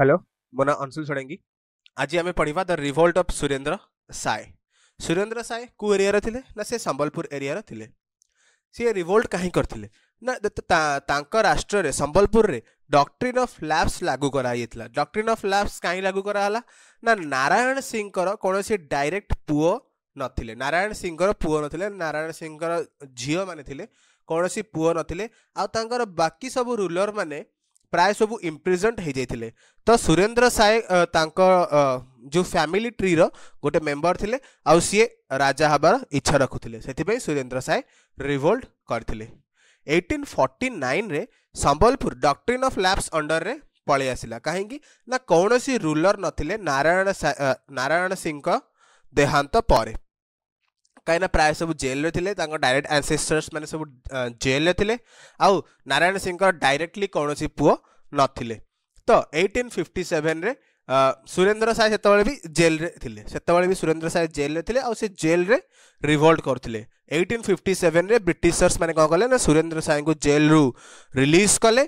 hello ମୋ ନାଁ ଅଂଶୁଲ ଷଡ଼ଙ୍ଗୀ ଆଜି ଆମେ ପଢ଼ିବା the revolt of Surendra Sai Surendra Sai କେଉଁ ଏରିଆର ଥିଲେ ନା ସେ ସମ୍ବଲପୁର ଏରିଆର ଥିଲେ ସିଏ ରିଭୋଲ୍ଟ କାହିଁ କରିଥିଲେ ନା ତାଙ୍କ ରାଷ୍ଟ୍ରରେ ସମ୍ବଲପୁରରେ ଡକ୍ଟ୍ରିନ୍ ଅଫ୍ ଲ୍ୟାବ୍ସ ଲାଗୁ କରାଯାଇଥିଲା ଡକ୍ଟ୍ରିନ୍ ଅଫ୍ ଲ୍ୟାବ୍ସ କାହିଁ ଲାଗୁ କରାହେଲା ନା ନାରାୟଣ ସିଂଙ୍କର କୌଣସି ଡାଇରେକ୍ଟ ପୁଅ ନଥିଲେ ନାରାୟଣ ସିଂଙ୍କର ପୁଅ ନଥିଲେ ନାରାୟଣ ସିଂଙ୍କର ଝିଅମାନେ ଥିଲେ କୌଣସି ପୁଅ ନଥିଲେ ଆଉ ତାଙ୍କର ବାକି ସବୁ ରୁଲର୍ମାନେ ପ୍ରାୟ ସବୁ ଇମ୍ପ୍ରିଜେଣ୍ଟ ହେଇଯାଇଥିଲେ ତ ସୁରେନ୍ଦ୍ର ସାଏ ତାଙ୍କ ଯେଉଁ ଫ୍ୟାମିଲି ଟ୍ରିର ଗୋଟେ ମେମ୍ବର ଥିଲେ ଆଉ ସିଏ ରାଜା ହେବାର ଇଚ୍ଛା ରଖୁଥିଲେ ସେଥିପାଇଁ ସୁରେନ୍ଦ୍ର ସାଏ ରିଭୋଲ୍ଟ କରିଥିଲେ ଏଇଟିନ୍ ଫର୍ଟି ନାଇନରେ ସମ୍ବଲପୁର ଡକ୍ଟ୍ରିନ୍ ଅଫ୍ ଲାପ୍ସ ଅଣ୍ଡରରେ ପଳେଇ ଆସିଲା କାହିଁକି ନା କୌଣସି ରୁଲର ନଥିଲେ ନାରାୟଣ ନାରାୟଣ ସିଂଙ୍କ ଦେହାନ୍ତ ପରେ कहीं प्राय सब जेल रे डायरेक्ट आनसेस्टर्स मैंने सब जेल रे आउ नारायण सिंह डायरेक्टली कौन पुओ न तो एटीन फिफ्टी सेवेन रे सुरेंद्र साय से भी जेल रे से सुरेन्द्र भी सुरेंद्र साय जेल रे थिले आउ से जेल रे रिवोल्ट करथिले 1857 रे ब्रिटिशर्स माने कले ना सुरेंद्र साय को जेल रु रिलीज कले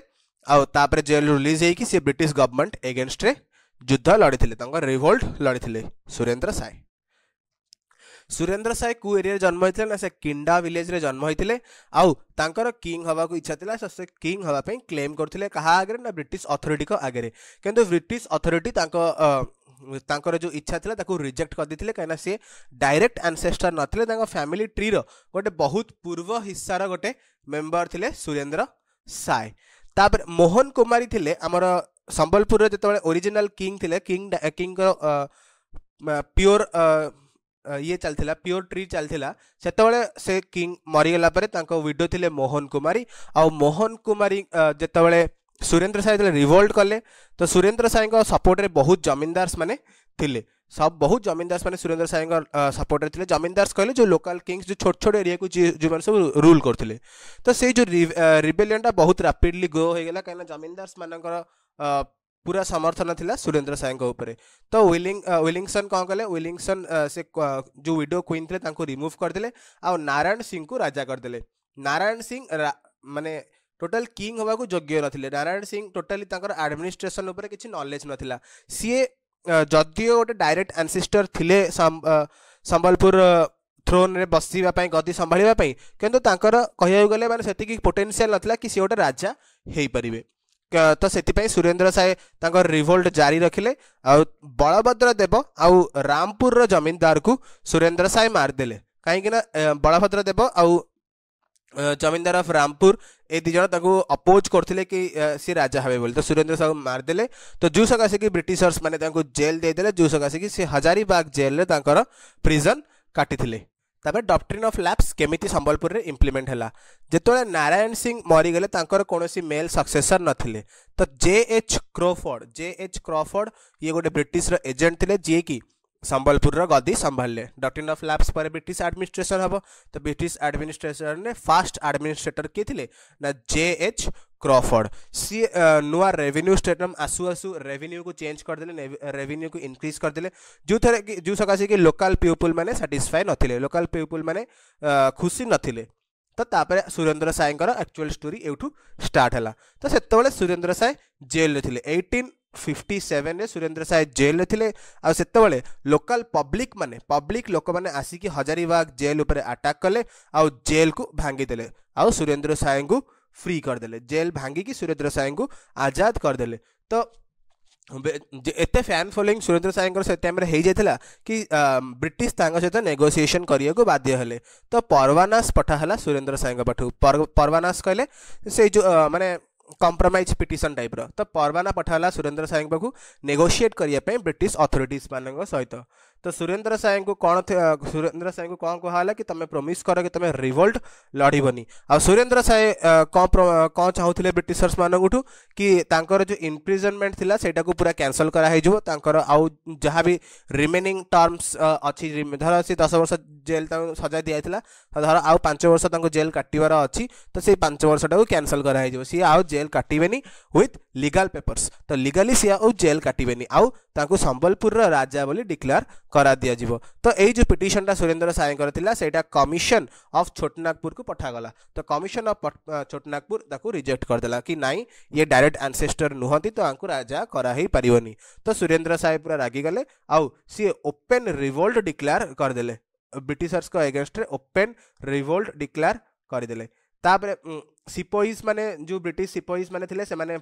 आउ जेल रु रिलीज हो ब्रिट ब्रिटिश गवर्नमेंट एगेंस्ट रे युद्ध लड़ी तंग रिवोल्ट थे सुरेंद्र साय সুরেন্দ্র ସାଏ କେଉଁ ଏରିଆରେ ଜନ୍ମ ହୋଇଥିଲେ ନା ସେ କିଣ୍ଡା ଭିଲେଜରେ ଜନ୍ମ ହୋଇଥିଲେ ଆଉ ତାଙ୍କର କିଙ୍ଗ ହେବାକୁ ଇଚ୍ଛା ଥିଲା ସେ କିଙ୍ଗ ହେବା ପାଇଁ କ୍ଲେମ୍ କରୁଥିଲେ କାହା ଆଗରେ ନା ବ୍ରିଟିଶ ଅଥରିଟିଙ୍କ ଆଗରେ କିନ୍ତୁ ବ୍ରିଟିଶ ଅଥରିଟି ତାଙ୍କ ତାଙ୍କର ଯେଉଁ ଇଚ୍ଛା ଥିଲା ତାକୁ ରିଜେକ୍ଟ କରିଦେଇଥିଲେ କାହିଁକିନା ସିଏ ଡାଇରେକ୍ଟ ଆନସେଷ୍ଟର ନଥିଲେ ତାଙ୍କ ଫ୍ୟାମିଲି ଟ୍ରିର ଗୋଟେ ବହୁତ ପୂର୍ବ ହିସାର ଗୋଟେ ମେମ୍ବର ଥିଲେ ସୁରେନ୍ଦ୍ର ସାଏ ତାପରେ ମୋହନ କୁମାରୀ ଥିଲେ ଆମର ସମ୍ବଲପୁରର ଯେତେବେଳେ ଓରିଜିନାଲ କିଙ୍ଗ ଥିଲେ କିଙ୍ଗ କିଙ୍ଗର ପିଓର ये चलता प्योर ट्री चलता से किंग मरीगला विडो थे मोहन कुमारी आ मोहन कुमारी जोबले सुरेन्द्र साय जो रिवोल्ट कले तो सुरेन्द्र साई का सपोर्ट में बहुत जमीनदार्स मैंने थे सब बहुत जमीनदार्स मैंने सुरेन्द्र साई का सपोर्ट थे जमीनदार्स कहे जो लोकल किंग्स जो छोट छोट एरिया जो मैंने सब रूल करते तो से जो रिवेलियन टा बहुत रापिडली ग्रो होगा कहीं जमीनदार्स मान पूरा समर्थन था सुरेन्द्र साय तो विलिंग विलिंगसन uh, कौन कले विलिंगसन uh, से uh, जो विडो क्वीन थे रिमुव करदे आ नारायण सिंह को राजा करदे नारायण सिंह मानने टोटाल किंग हाँ योग्य नारायण सिंह टोटाली आडमिनिस्ट्रेसन किसी नलेज ना सी जदि गोटे डायरेक्ट आनसीस्टर थे संबलपुर थ्रोन बस गति गदी संभाळा कि कह गए गले से पोटेनसीआल ना कि सी गोटे राजा हो पारे ତ ସେଥିପାଇଁ ସୁରେନ୍ଦ୍ର ସାଏ ତାଙ୍କର ରିଭୋଲ୍ଟ ଜାରି ରଖିଲେ ଆଉ ବଳଭଦ୍ର ଦେବ ଆଉ ରାମପୁରର ଜମିନଦାରକୁ ସୁରେନ୍ଦ୍ର ସାଏ ମାରିଦେଲେ କାହିଁକିନା ବଳଭଦ୍ର ଦେବ ଆଉ ଜମିନଦାର ଅଫ୍ ରାମପୁର ଏ ଦୁଇ ଜଣ ତାକୁ ଅପୋଜ୍ କରୁଥିଲେ କି ସିଏ ରାଜା ହେବେ ବୋଲି ତ ସୁରେନ୍ଦ୍ର ସାହୁ ମାରିଦେଲେ ତ ଯେଉଁ ସକାଶେକି ବ୍ରିଟିଶର୍ସ ମାନେ ତାଙ୍କୁ ଜେଲ୍ ଦେଇଦେଲେ ଯେଉଁ ସକାଶେକି ସେ ହଜାରିବାଗ ଜେଲ୍ରେ ତାଙ୍କର ପ୍ରିଜନ୍ କାଟିଥିଲେ ତାପରେ ଡକ୍ଟ୍ରିନ୍ ଅଫ୍ ଲାପ୍ସ କେମିତି ସମ୍ବଲପୁରରେ ଇମ୍ପ୍ଲିମେଣ୍ଟ ହେଲା ଯେତେବେଳେ ନାରାୟଣ ସିଂ ମରିଗଲେ ତାଙ୍କର କୌଣସି ମେଲ୍ ସକ୍ସେସର୍ ନଥିଲେ ତ ଜେ ଏଚ୍ କ୍ରୋଫର୍ଡ଼ ଜେ ଏଚ୍ କ୍ରଫର୍ଡ଼ ଇଏ ଗୋଟେ ବ୍ରିଟିଶର ଏଜେଣ୍ଟ ଥିଲେ ଯିଏକି ସମ୍ବଲପୁରର ଗଦି ସମ୍ଭାଳିଲେ ଡକ୍ଟିନ୍ ଅଫ୍ ଲାପ୍ସ ପରେ ବ୍ରିଟିଶ ଆଡମିନିଷ୍ଟ୍ରେସନ୍ ହେବ ତ ବ୍ରିଟିଶ ଆଡମିନିଷ୍ଟ୍ରେସନ୍ରେ फास्ट आडमिनिस्ट्रेटर किए थे ना ଜେ ଏଚ୍ क्रॉफर्ड सी नुआ रेवेन्यू स्टेटम आसू आसू रेवेन्यू को चेंज करदे रेवेन्यू को इनक्रीज करदे जो थे जो सकाशे कि लोकाल पीपुल मैंने साटिस्फाए नोकाल लोकाल पीपुल मैंने खुशी नथिले ତ ତାପରେ ସୁରେନ୍ଦ୍ର ସାଏଙ୍କର ଆକ୍ଚୁଆଲ୍ ଷ୍ଟୋରି ଏଇଠୁ ଷ୍ଟାର୍ଟ ହେଲା ତ ସେତେବେଳେ ସୁରେନ୍ଦ୍ର ସାଏ ଜେଲ୍ରେ ଥିଲେ ଏଇଟିନ୍ ଫିଫ୍ଟି ସେଭେନ୍ରେ ସୁରେନ୍ଦ୍ର ସାଏ ଜେଲ୍ରେ ଥିଲେ ଆଉ ସେତେବେଳେ ଲୋକାଲ୍ ପବ୍ଲିକ୍ ମାନେ ପବ୍ଲିକ୍ ଲୋକମାନେ ଆସିକି ହଜାରିବାଗ ଜେଲ୍ ଉପରେ ଆଟାକ୍ କଲେ ଆଉ ଜେଲ୍କୁ ଭାଙ୍ଗିଦେଲେ ଆଉ ସୁରେନ୍ଦ୍ର ସାଏଙ୍କୁ ଫ୍ରି କରିଦେଲେ ଜେଲ୍ ଭାଙ୍ଗିକି ସୁରେନ୍ଦ୍ର ସାଏଙ୍କୁ ଆଜାଦ କରିଦେଲେ ତ एत फैन फलोईंग सुरेन्द्र साई सत्या हो जाता कि ब्रिटिश सहित नेगोसीएसन करने को बाध्य तो परवानास पठाला सुरेन्द्र साई पाठ परवानास कह से जो मानने कंप्रमज पिटन टाइप तो परवाना पठाला सुरेन्द्र साई पाक नेगोसीएट करने ब्रिट अथरीट मान सहित तो सुरेंद्र साय को कौन थे सुरेंद्र साय को कौन कहला कि तुम प्रमिश कर कि तुम रिवोल्ट लड़बनी आ सुरेंद्र साय कौन कौन चाहूले ब्रिटिशर्स मानू कि जो इम्प्रिजनमेंट थी से को पूरा कैनसल कराइर आउ जहाँ भी रिमेनिंग टर्मस अच्छी धर सी दस वर्ष जेल सजा था धर आउ पांच वर्ष जेल काटार अच्छी तो से पांच वर्षा को कैनसल कराइज सी आउ जेल काटेनि विथ लिगल पेपर्स तो लिगली सी आउ जेल काटबे आउ ତାଙ୍କୁ ସମ୍ବଲପୁରର ରାଜା ବୋଲି ଡିକ୍ଲେୟାର କରାଦିଆଯିବ ତ ଏଇ ଯେଉଁ ପିଟିସନଟା ସୁରେନ୍ଦ୍ର ସାଏଙ୍କର ଥିଲା ସେଇଟା କମିଶନ ଅଫ୍ ଛୋଟନାଗପୁରକୁ ପଠାଗଲା ତ କମିଶନ ଅଫ୍ ଛୋଟନାଗପୁର ତାକୁ ରିଜେକ୍ଟ କରିଦେଲା କି ନାଇଁ ଇଏ ଡାଇରେକ୍ଟ ଆନ୍ସେଷ୍ଟର ନୁହନ୍ତି ତ ଆଙ୍କୁ ରାଜା କରାହେଇପାରିବନି ତ ସୁରେନ୍ଦ୍ର ସାଏ ପୁରା ରାଗିଗଲେ ଆଉ ସିଏ ଓପେନ୍ ରିଭୋଲ୍ଟ ଡିକ୍ଲେୟାର କରିଦେଲେ ବ୍ରିଟିଶର୍ସଙ୍କ ଏଗେନଷ୍ଟରେ ଓପେନ୍ ରିଭୋଲ୍ଟ ଡିକ୍ଲେୟାର କରିଦେଲେ ତାପରେ ସିପୋଇଜ୍ ମାନେ ଯେଉଁ ବ୍ରିଟିଶ ସିପୋଇଜ୍ ମାନେ ଥିଲେ ସେମାନେ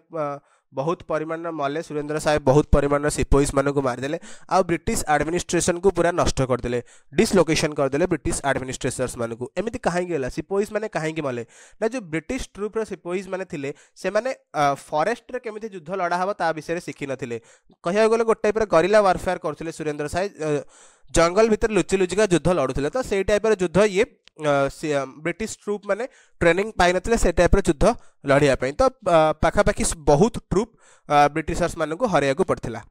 ବହୁତ ପରିମାଣର ମଲେ ସୁରେନ୍ଦ୍ର ସାହେବ ବହୁତ ପରିମାଣର ସିପୋଇସ୍ମାନଙ୍କୁ ମାରିଦେଲେ ଆଉ ବ୍ରିଟିଶ ଆଡମିନିଷ୍ଟ୍ରେସନକୁ ପୁରା ନଷ୍ଟ କରିଦେଲେ ଡିସଲୋକେସନ୍ କରିଦେଲେ ବ୍ରିଟିଶ ଆଡମିନିଷ୍ଟ୍ରେସର୍ସମାନଙ୍କୁ ଏମିତି କାହିଁକି ହେଲା ସିପୋଇସ୍ମାନେ କାହିଁକି ମଲେ ନା ଯେଉଁ ବ୍ରିଟିଶ ଟ୍ରୁପ୍ର ସିପୋଇସ୍ମାନେ ଥିଲେ ସେମାନେ ଫରେଷ୍ଟରେ କେମିତି ଯୁଦ୍ଧ ଲଢ଼ା ହେବ ତା ବିଷୟରେ ଶିଖିନଥିଲେ କହିବାକୁ ଗଲେ ଗୋଟେ ଟାଇପ୍ର ଗରିଲା ୱାରଫେୟାର କରୁଥିଲେ ସୁରେନ୍ଦ୍ର ସାଏ ଜଙ୍ଗଲ ଭିତରେ ଲୁଚି ଲୁଚିକା ଯୁଦ୍ଧ ଲଢ଼ୁଥିଲେ ତ ସେଇ ଟାଇପ୍ର ଯୁଦ୍ଧ ଇଏ ବ୍ରିଟିଶ ଟ୍ରୁପ୍ ମାନେ ଟ୍ରେନିଂ ପାଇନଥିଲେ ସେ ଟାଇପ୍ର ଯୁଦ୍ଧ ଲଢ଼ିବା ପାଇଁ ତ ପାଖାପାଖି ବହୁତ ଟ୍ରୁପ୍ ବ୍ରିଟିଶର୍ସମାନଙ୍କୁ ହରାଇବାକୁ ପଡ଼ିଥିଲା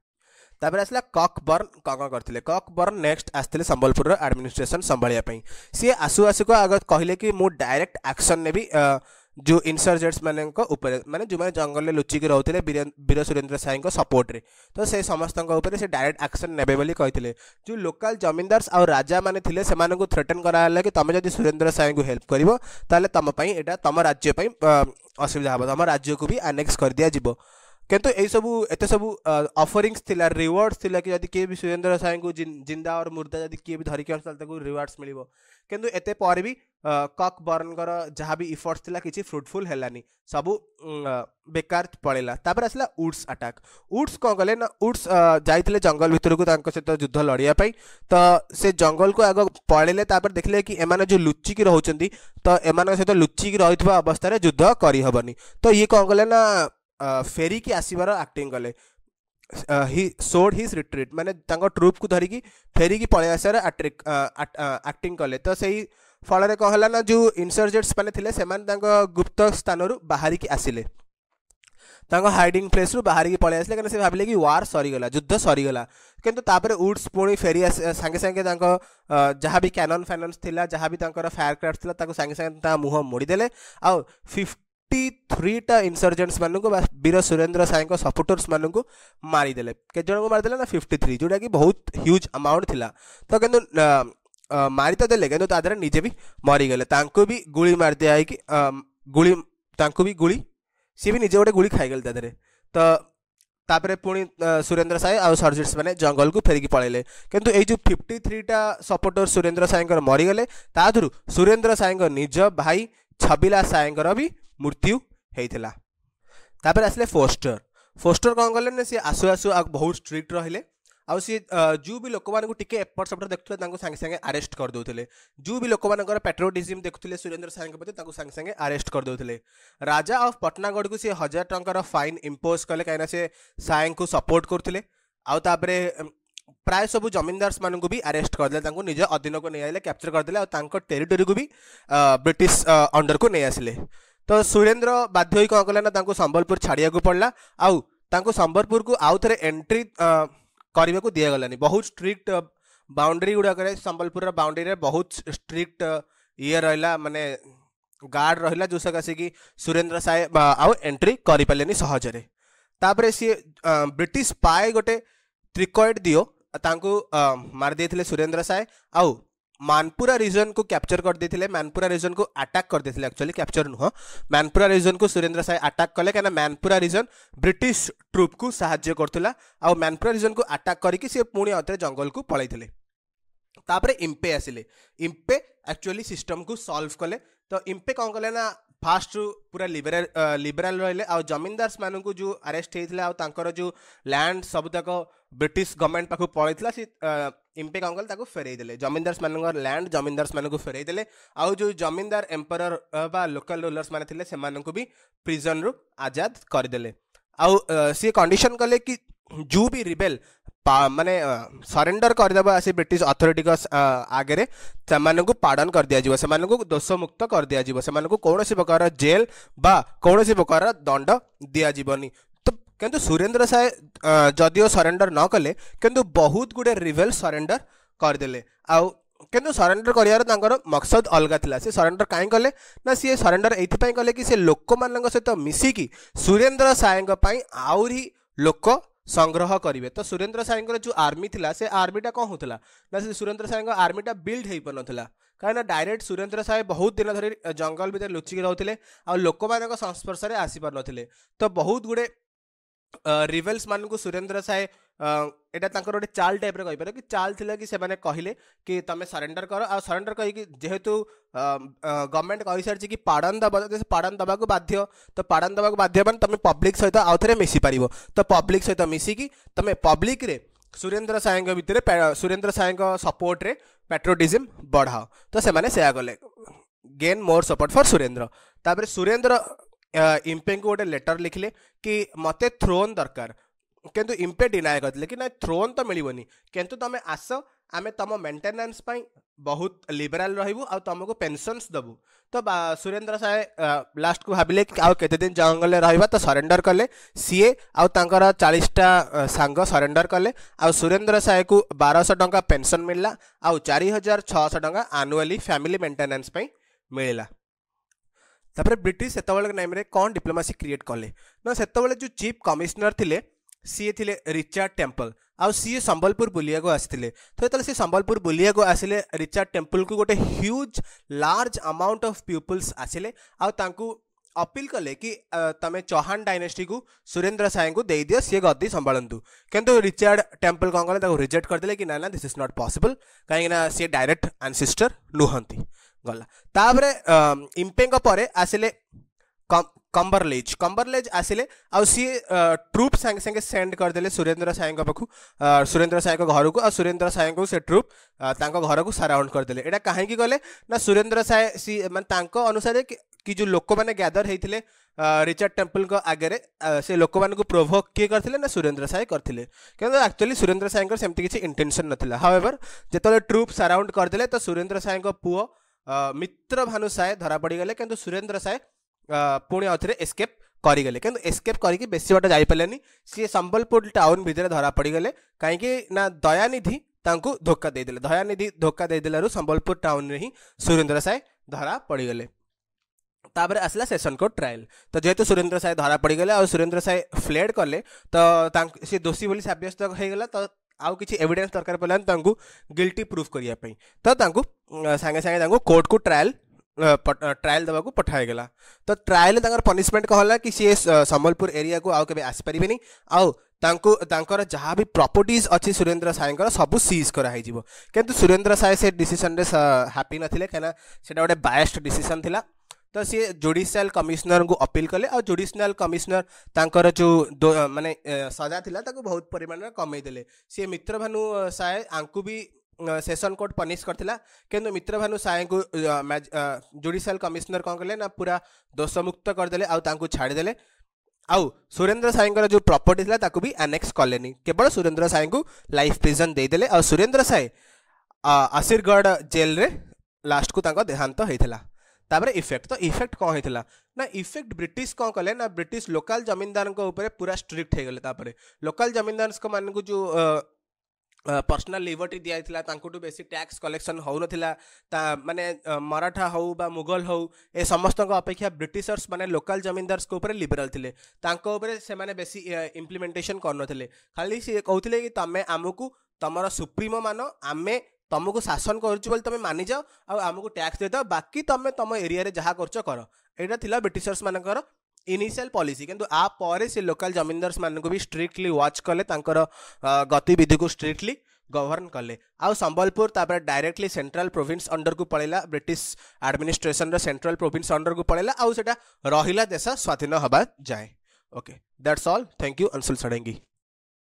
ତାପରେ ଆସିଲା କକ୍ବର୍ନ କ'ଣ କରିଥିଲେ କକ୍ବର୍ନ ନେକ୍ସଟ ଆସିଥିଲେ ସମ୍ବଲପୁରର ଆଡମିନିଷ୍ଟ୍ରେସନ ସମ୍ଭାଳିବା ପାଇଁ ସିଏ ଆସୁ ଆସୁକୁ ଆଗ କହିଲେ କି ମୁଁ ଡାଇରେକ୍ଟ ଆକ୍ସନ୍ ନେବି जो ଇନସର୍ଜେଣ୍ଟସ୍ ମାନଙ୍କ ଉପରେ ମାନେ ଯେଉଁମାନେ ଜଙ୍ଗଲରେ ଲୁଚିକି ରହୁଥିଲେ ବୀର ସୁରେନ୍ଦ୍ର ସାଏଙ୍କ ସପୋର୍ଟରେ ତ ସେ ସମସ୍ତଙ୍କ ଉପରେ ସେ ଡାଇରେକ୍ଟ ଆକ୍ସନ୍ ନେବେ ବୋଲି କହିଥିଲେ ଯେଉଁ ଲୋକାଲ ଜମିଦାର୍ସ ଆଉ ରାଜାମାନେ ଥିଲେ ସେମାନଙ୍କୁ ଥ୍ରେଟନ୍ କରାହେଲା କି ତୁମେ ଯଦି ସୁରେନ୍ଦ୍ର ସାଏଙ୍କୁ ହେଲ୍ପ କରିବ ତାହେଲେ ତୁମ ପାଇଁ ଏଇଟା ତୁମ ରାଜ୍ୟ ପାଇଁ ଅସୁବିଧା ହେବ ତୁମ ରାଜ୍ୟକୁ ବି ଆନେକ୍ସ କରିଦିଆଯିବ କିନ୍ତୁ ଏଇସବୁ ଏତେ ସବୁ ଅଫରିଙ୍ଗସ୍ ଥିଲା ରିୱାର୍ଡ଼ସ୍ ଥିଲା କି ଯଦି କିଏ ବି ସୁରେନ୍ଦ୍ର ସାଏଙ୍କୁ ଜିନ୍ଦା ଅର୍ ମୁର୍ଦ୍ଦା ଯଦି କିଏ ବି ଧରିକି ଆସୁଥିଲା ତାକୁ ରିୱାର୍ଡ଼ସ୍ ମିଳିବ କିନ୍ତୁ ଏତେ ପରେ ବି कक् बर्न जहाँ भी इफर्ट्स था किसी फ्रुटफुल है सब बेकार पलैला आसला उड्स आटाक उड्स कौन कले ना उड्स जाते जंगल भितर को सहित तो युद्ध लड़ापी तो से जंगल को आग पड़े देखने कि एम जो लुचिकी रोचान तो एम सहित लुचिकी रही अवस्था युद्ध करहबनी तो ये कौन कले ना फेरिकी आसबार आक्टिंग कले ही सोड हिज रिट्रीट मैंने ट्रुप को धरिकी फेरिकी पलैस आक्टिंग कले तो सही फल कहला ना जो इनसर्जेन्ट्स मैंने से गुप्त स्थानूर बाहर की आसिले हाइडिंग प्लेस रू बाहर की आसे क्या भाविले कि वार सरीगला युद्ध सरीगला कितने उड्स पुणी फेरी सांगे सांगे जहाँ भी क्यनन फैनन्स थी जहाँ भी फायरक्राफ्ट था सांगे सांगे मुह मोड़ीदे आउ फिफ्टी थ्रीटा इनसर्जेन्ट्स मानक वीर सुरेन्द्र साई सपोर्टर्स मानक मारीदे के मारीदे ना फिफ्टी थ्री जोटा कि बहुत ह्यूज अमाउंट थी तो कितना मारी तो देते कि निजे भी मरीगले भी गुड़ मार दिया कि गुड़ ताकू भी गुड़ सी भी निजे गोटे गुड़ खाई तेरे तो तापर पुणी सुरेंद्र साय आ सरजित मैंने जंगल को फेरिकी पलैले कि जो फिफ्टी थ्रीटा सपोर्टर सुरेन्द्र साईंर मरीगले ताधर सुरेन्द्र साय निज भाई छबिला साएंर भी मृत्यु होता आसे फोस्टर फोस्टर कौन कले सी आसु बहुत स्ट्रिक्ट रे ଆଉ ସିଏ ଯେଉଁ ବି ଲୋକମାନଙ୍କୁ ଟିକେ ଏପଟ ସେପଟ ଦେଖୁଥିଲେ ତାଙ୍କୁ ସାଙ୍ଗେ ସାଙ୍ଗେ ଆରେଷ୍ଟ କରିଦେଉଥିଲେ ଯେଉଁ ବି ଲୋକମାନଙ୍କର ପେଟ୍ରୋଟିଜିମ୍ ଦେଖୁଥିଲେ ସୁରେନ୍ଦ୍ର ସାଏଙ୍କ ପ୍ରତି ତାଙ୍କୁ ସାଙ୍ଗେ ସାଙ୍ଗେ ଆରେଷ୍ଟ କରିଦେଉଥିଲେ ରାଜା ଅଫ୍ ପଟ୍ଟନାଗଡ଼କୁ ସିଏ ହଜାର ଟଙ୍କାର ଫାଇନ୍ ଇମ୍ପୋଜ୍ କଲେ କାହିଁକିନା ସିଏ ସାଏଙ୍କୁ ସପୋର୍ଟ କରୁଥିଲେ ଆଉ ତାପରେ ପ୍ରାୟ ସବୁ ଜମିନଦାର୍ସମାନଙ୍କୁ ବି ଆରେଷ୍ଟ କରିଦେଲେ ତାଙ୍କୁ ନିଜ ଅଧୀନକୁ ନେଇଆସିଲେ କ୍ୟାପ୍ଚର୍ କରିଦେଲେ ଆଉ ତାଙ୍କ ଟେରିଟୋରିକୁ ବି ବ୍ରିଟିଶ ଅଣ୍ଡରକୁ ନେଇ ଆସିଲେ ତ ସୁରେନ୍ଦ୍ର ବାଧ୍ୟ ହୋଇ କ'ଣ କଲେ ନା ତାଙ୍କୁ ସମ୍ବଲପୁର ଛାଡ଼ିବାକୁ ପଡ଼ିଲା ଆଉ ତାଙ୍କୁ ସମ୍ବଲପୁରକୁ ଆଉ ଥରେ ଏଣ୍ଟ୍ରି করা দিগলানি বহুত স্ট্রিক্ট বাউন্ডারি গুড়াক সম্বলপুর বাউন্ডারি বহুত স্ট্রিক্ট ইয়ে রহলা মানে গার্ড রহলা যে সকাশে কি সুরেন্দ্র সায় আউ এন্ট্রি করে পারে সহজরে তাপরে সি ব্রিটিশ পায়ে গোটে ত্রিকয়েড দিও তাঁকু মারিদে সুরেন্দ্র সায় আউ मानपुरा रिजन को कर देते मानपुरा रिजन को आटाक करदे एक्चुअली क्याप्चर नुह मानपुरा रिजन को सुरेंद्र साय आटाक कले क्या मानपुरा रिजन ब्रिटिश ट्रुप को साहाଯ୍य करुला मानपुरा रिजन को आटाक् करके सी पुणी अतरे जंगल को पलैते तापर इम्पे आसिले इम्पे एक्चुअली सिस्टम को सल्व कले तो इम्पे कौन कले ना फास्ट पूरा लिबेराल लिबेराल रहिले आ जमीनदार्स मानक जो आरेस्ट होता जो लैंड सबूत ब्रिटिश गवर्नमेंट पाक पलैला सी ଇମ୍ପେ କ'ଣ କଲେ ତାକୁ ଫେରେଇ ଦେଲେ ଜମିନ୍ଦାର୍ସମାନଙ୍କର ଲ୍ୟାଣ୍ଡ ଜମିନ୍ଦାର୍ସମାନଙ୍କୁ ଫେରେଇ ଦେଲେ ଆଉ ଯେଉଁ ଜମିନ୍ଦାର ଏମ୍ପରର ବା ଲୋକାଲ ରୁଲର୍ସମାନେ ଥିଲେ ସେମାନଙ୍କୁ ବି ପ୍ରିଜନରୁ ଆଜାଦ କରିଦେଲେ ଆଉ ସିଏ କଣ୍ଡିସନ୍ କଲେ କି ଯେଉଁ ବି ରିବେଲ୍ ମାନେ ସରେଣ୍ଡର କରିଦେବ ଆସି ବ୍ରିଟିଶ ଅଥରିଟିଙ୍କ ଆଗରେ ସେମାନଙ୍କୁ ପାଡ଼ନ କରିଦିଆଯିବ ସେମାନଙ୍କୁ ଦୋଷମୁକ୍ତ କରିଦିଆଯିବ ସେମାନଙ୍କୁ କୌଣସି ପ୍ରକାର ଜେଲ୍ ବା କୌଣସି ପ୍ରକାର ଦଣ୍ଡ ଦିଆଯିବନି किंतु सुरेंद्र साय जदि सरेडर नक कि बहुत गुड़े रिवेल सरेडर करदे आउ कि सरेडर करार मकसद अलग था सी सरेडर कहीं कले ना सी सरेडर ये कले कि लोक मान सहित मिसिकी सुरेन्द्र साय आक संग्रह करेंगे तो सुरेन्द्र साय जो आर्मी थी से आर्मीटा कौन होता ना सुरेन्द्र साय आर्मीटा बिल्ड हो पार ना कहीं डायरेक्ट सुरेन्द्र साय बहुत दिन धरी जंगल भितर लुचिक रोते आ लोक मान संस्पर्शन आसी ना तो बहुत गुड़े रिवेल्स मान को सुरेंद्र साय यहाँ गोटे चाल टाइप कहीपर कि चाल थी कि कहले कि तुम सरेन्डर कर आ सरेन्डर कहीकि जेहेतु गवर्नमेंट कही सारी कि पाड़न दब पाड़न को बाध्य तो पाड़न को बाध्य मैंने तुम पब्लिक सहित आउ थे मिशी पार तो पब्लिक सहित मिसिकी तुम पब्लिक रे सुरेन्द्र साये भितर सुरेन्द्र सपोर्ट रे पेट्रोटिजम बढ़ाओ तो से gain more support for Surendra तापर सुरेन्द्र इम्पे को गोटे लेटर लिखले कि मत थ्रोन दरकार कितु इम्पे डिनाए करते तो तो तो कि ना थ्रोन तो मिलवन किंतु तुम आस आम तुम मेन्टेनान्स बहुत लिबराल रु तुमको पेनसन्स देवु तो सुरेन्द्र साय लास्ट को भाविले आते दिन जंगल रहा तो सरेन्डर कले सीए आर चालीसटा सांग सरेन्डर कले आंद्र साय को बारश टाँचा पेनसन मिलला आ चार हजार छःश टाँह आनुआली फैमिली मेन्टेनान्स मिलला तापर ब्रिटिश से टाइम कौन डिप्लोमासी क्रिएट कले ना से जो चिफ कमिशनर थे सीए थे रिचार्ड टेम्पल आउ सीए सम्बलपुर बुलाक आसते तो जो सी सम्बलपुर बुलाक आसे रिचार्ड टेम्पल को गोटे huge large amount of peoples आसे आपिल कले कि तुम चौहान डायनेस्टी को सुरेंद्र साए को दे दि सी गदी संभालतु कितु रिचार्ड टेम्पल कौन कले रिजेक्ट करदे कि ना ना दिस इज नॉट पॉसिबल कहीं सी डायरेक्ट आनसीस्टर नुहंती गला इम्पे आसिले कम्बरलेज कम्बरलेज आसिले आउ ट्रुप सांगे सांगे सेंड करदे सुरेन्द्र साई पाख सुरेन्द्र साई घर को सुरेन्द्र साय को से ट्रुप घर को सराउंड करदे यहाँ कहीं गले ना सुरेन्द्र साय सी मानते अनुसार कि जो लोक मैंने ग्यादर होते रिचर्ड टेम्पल आगे से लोक मानक प्रोभोक किए करते ना सुरेन्द्र साय करते क्योंकि एक्चुअली सुरेन्द्र साई सेमती किसी इंटेनसन नाला एवर जो ट्रुप सराउंड करदे तो सुरेन्द्र साय पुह मित्र भानु साए धरा पड़ गले कितु सुरेन्द्र साय पुणी आउ एस्केप करगले कि एस्केप करके बेस बाट जापारे सी सम्बलपुर टाउन भितर धरा पड़गले कहीं दयानिधि धोखा देदे दयानिधि धोखा देदेलू सम्बलपुर टाउन रे ही सुरेन्द्र साए धरा पड़गले तापर आसला सेसन कोर्ट ट्राएल तो जेहेतु सुरेन्द्र साय धरा पड़गले आ सुरेन्द्र साए फ्लेड कले तो सी दोषी सब्यस्त हो गला तो ଆଉ କିଛି ଏଭିଡେନ୍ସ ଦରକାର ପଡ଼ିଲାନି ତାଙ୍କୁ ଗିଲ୍ଟି ପ୍ରୁଫ୍ କରିବା ପାଇଁ ତ ତାଙ୍କୁ ସାଙ୍ଗେ ସାଙ୍ଗେ ତାଙ୍କୁ କୋର୍ଟକୁ ଟ୍ରାଏଲ୍ ଟ୍ରାଏଲ୍ ଦେବାକୁ ପଠାଯାଇଗଲା ତ ଟ୍ରାଏଲ୍ରେ ତାଙ୍କର ପନିସମେଣ୍ଟ କ'ଣ ହେଲା କି ସିଏ ସମ୍ବଲପୁର ଏରିଆକୁ ଆଉ କେବେ ଆସିପାରିବେନି ଆଉ ତାଙ୍କୁ ତାଙ୍କର ଯାହା ବି ପ୍ରପର୍ଟିଜ୍ ଅଛି ସୁରେନ୍ଦ୍ର ସାଏଙ୍କର ସବୁ ସିଜ୍ କରାହେଇଯିବ କିନ୍ତୁ ସୁରେନ୍ଦ୍ର ସାଏ ସେ ଡିସିସନ୍ରେ ହାପି ନଥିଲେ କାହିଁକିନା ସେଇଟା ଗୋଟେ ବାଏଷ୍ଟ ଡିସିସନ୍ ଥିଲା तो सी जुडिशियाल कमिशनर को अपिल कले और जुडिशियाल कमिशनर तक जो मानने सजा थी बहुत परिमाण कमईदे सी मित्र भानु साय आंकु भी सेसन कोर्ट पनिश कर कितु मित्र भानु साय को जुडिशियाल कमिशनर कौन कले ना पूरा दोषमुक्त करदे आउ छाड़ीदे आउ सुरेन्द्र साईंर जो प्रपर्ट था ताकु भी एनेक्स कले केवल सुरेन्द्र साय को लाइफ प्रिजन देदे आ सुरेन्द्र साय आशीरगढ़ जेल रे लास्ट को देहांत होता तापर इफेक्ट तो इफेक्ट कौन होता ना इफेक्ट ब्रिटिश कौन कले ना ब्रिटिश लोकाल जमीनदार पूरा स्ट्रिक्ट तो हो गले लोकाल जमीनदार मानक जो पर्सनाल लिबर्टी दिखाई बेसी टैक्स कलेक्शन हो ना मानने मराठा हौ मुगल हौ समस्त अपेक्षा ब्रिटिशर्स मैंने लोकाल जमीनदार्स को लिबराल थे से बेस इम्प्लीमेंटेसन करें खाली सी कहते कि तुम आमको तुम सुप्रिमो मान आम ତମକୁ ଶାସନ କରୁଛି ବୋଲି ତମେ ମାନିଯାଅ ଆଉ ଆମକୁ ଟ୍ୟାକ୍ସ ଦେଇଦେବ ବାକି ତମେ ତମ ଏରିଆରେ ଯାହା କରୁଛ କର ଏଇଟା ଥିଲା ବ୍ରିଟିଶର୍ସମାନଙ୍କର ଇନିସିଆଲ୍ ପଲିସି କିନ୍ତୁ ଆ ପରେ ସେ ଲୋକାଲ୍ ଜମିନ୍ଦାର୍ସମାନଙ୍କୁ ବି ଷ୍ଟ୍ରିକ୍ଟଲି ୱାଚ୍ କଲେ ତାଙ୍କର ଗତିବିଧିକୁ ଷ୍ଟ୍ରିକ୍ଟଲି ଗଭର୍ଣ୍ଣ କଲେ ଆଉ ସମ୍ବଲପୁର ତାପରେ ଡାଇରେକ୍ଟଲି ସେଣ୍ଟ୍ରାଲ୍ ପ୍ରୋଭିନ୍ସ ଅଣ୍ଡରକୁ ପଳେଇଲା ବ୍ରିଟିଶ ଆଡମିନିଷ୍ଟ୍ରେସନର ସେଣ୍ଟ୍ରାଲ୍ ପ୍ରୋଭିନ୍ସ ଅଣ୍ଡରକୁ ପଳେଇଲା ଆଉ ସେଟା ରହିଲା ଦେଶ ସ୍ୱାଧୀନ ହେବା ଯାଏ okay that's all thank you Anshul Sarangi